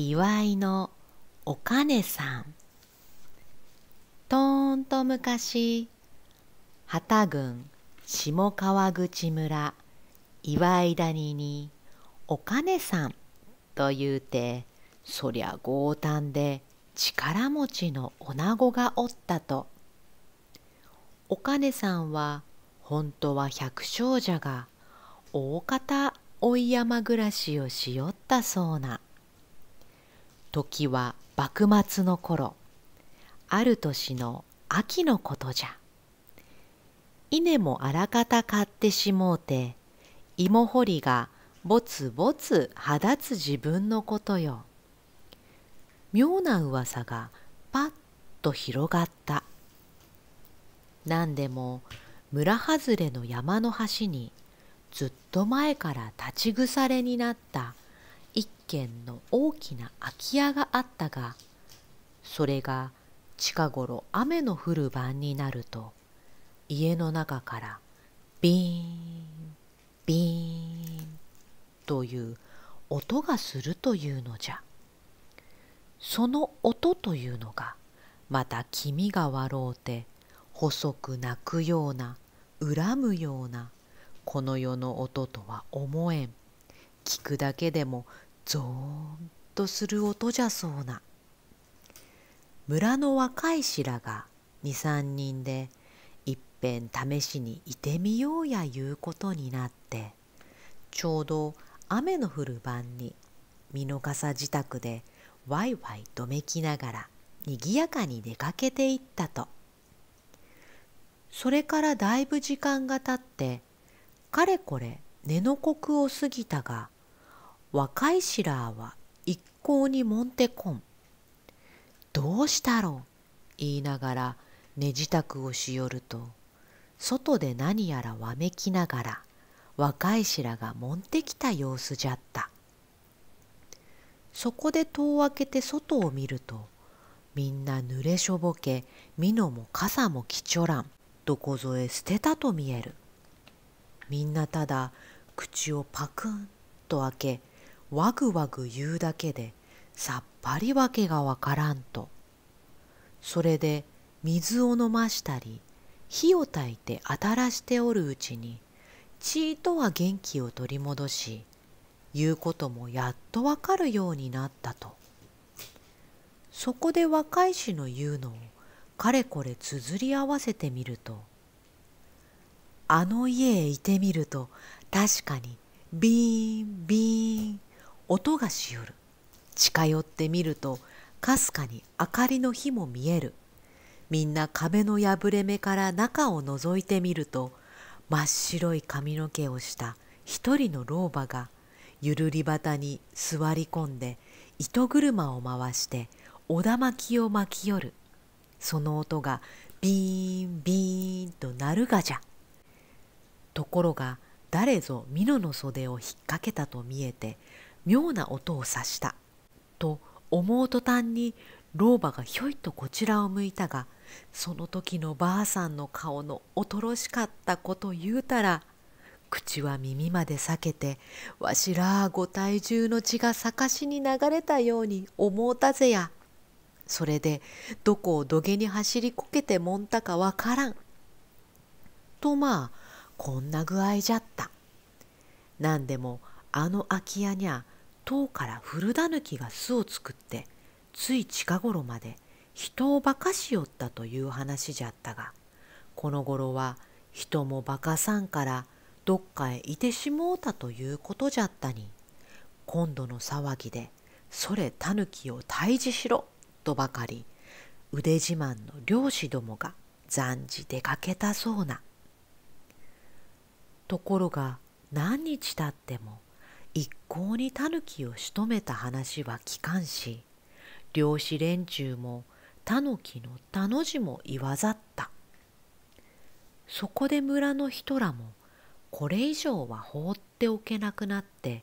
祝いのお金さんとーんと昔旗郡下川口村祝い谷にお金さんと言うてそりゃ強胆で力持ちの女子がおったとお金さんは本当は百姓じゃが大方追い山暮らしをしよったそうな。時は幕末の頃ある年の秋のことじゃ稲もあらかた買ってしもうて芋掘りがぼつぼつはだつ自分のことよ妙な噂がパッと広がった何でも村外れの山の端にずっと前から立ち腐れになった軒の大きな空き家があったがそれが近頃雨の降る晩になると家の中からビーンビーンという音がするというのじゃその音というのがまた気味がろうて細く泣くような恨むようなこの世の音とは思えん聞くだけでもぞーんとする音じゃそうな村の若いしらが23人でいっぺん試しにいてみようやいうことになってちょうど雨の降る晩に見のさ自宅でワイワイどめきながらにぎやかに出かけていったとそれからだいぶ時間がたってかれこれ根の刻を過ぎたが若いシラーは一向にもんてこん。どうしたろう言いながら寝自宅をしよると、外で何やらわめきながら若いしらがもんてきた様子じゃった。そこで戸を開けて外を見ると、みんな濡れしょぼけ、みのも傘もきちょらん、どこぞえ捨てたと見える。みんなただ口をパクンと開け、わぐわぐ言うだけでさっぱりわけがわからんとそれで水を飲ましたり火をたいてあたらしておるうちにちいとは元気を取り戻し言うこともやっとわかるようになったとそこで若い衆の言うのをかれこれつづり合わせてみるとあの家へいてみると確かにビーンビーン音がしよる近寄ってみるとかすかに明かりの火も見えるみんな壁の破れ目から中を覗いてみると真っ白い髪の毛をした一人の老婆がゆるりばたに座り込んで糸車を回しておだまきを巻きよるその音がビーンビーンと鳴るがじゃところが誰ぞ美濃の袖を引っ掛けたと見えて妙な音を察した。と思うとたんに老婆がひょいとこちらを向いたがその時のばあさんの顔の恐ろしかったこと言うたら口は耳まで裂けてわしらご体重の血が逆しに流れたように思うたぜや。それでどこを土下に走りこけてもんたかわからん。とまあこんな具合じゃった。なんでもあの空き家にゃ塔から古狸が巣を作ってつい近頃まで人を化かしよったという話じゃったがこの頃は人も化かさんからどっかへいてしもうたということじゃったに今度の騒ぎでそれ狸を退治しろとばかり腕自慢の漁師どもが暫時出かけたそうなところが何日たっても一向にタヌキをしとめた話は聞かんし漁師連中もタヌキの「たの字」も言わざったそこで村の人らもこれ以上は放っておけなくなって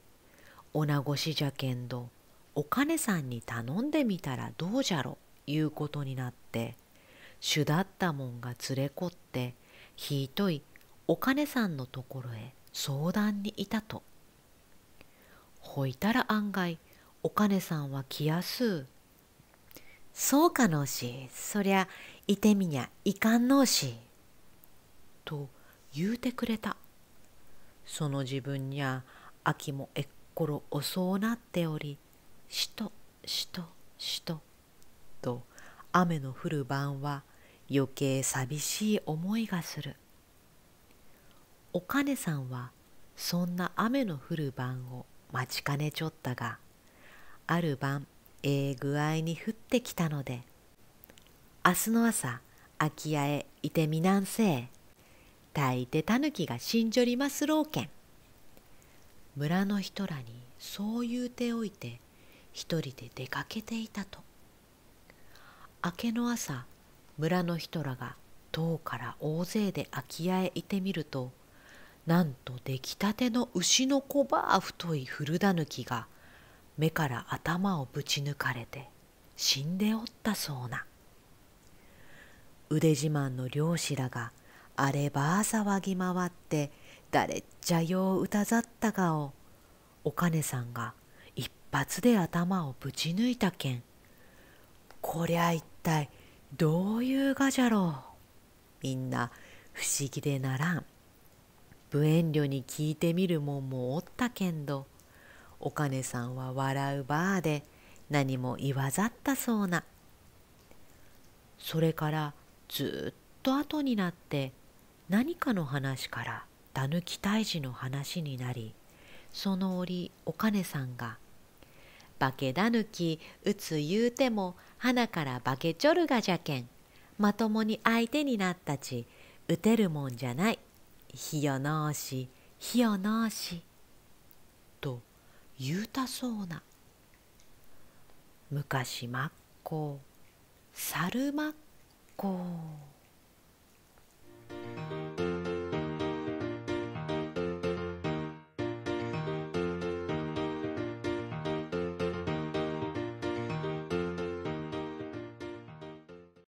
女ごしじゃけんどお金さんに頼んでみたらどうじゃろいうことになって主だったもんが連れこってひいといお金さんのところへ相談にいたと。ほいたら案外お金さんは来やすそうかのうしそりゃいてみにゃいかんのうしと言うてくれたその自分にゃ秋もえっころ遅うなっておりしとしとしとと雨の降る晩は余計寂しい思いがするお金さんはそんな雨の降る晩を待ちかねちょったがある晩ええー、具合に降ってきたので明日の朝空き家へいてみなんせえ大抵たぬきが死んじょりますろうけん村の人らにそう言うておいて一人で出かけていたと明けの朝村の人らが塔から大勢で空き家へいてみるとなんと出来たての牛の小ば太い古だぬきが目から頭をぶち抜かれて死んでおったそうな腕自慢の漁師らがあれば騒ぎ回って誰っちゃよううたざったがをお金さんが一発で頭をぶち抜いたけんこりゃ一体どういうがじゃろうみんな不思議でならん無遠慮に聞いてみるもんもおったけんどお金さんは笑うばあで何も言わざったそうなそれからずっと後になって何かの話からたぬき退治の話になりその折お金さんが「化けだぬきうつ言うても花から化けちょるがじゃけんまともに相手になったち打てるもんじゃない」「ひやなあしひやなあし」と言うたそうな昔まっこう猿まっこう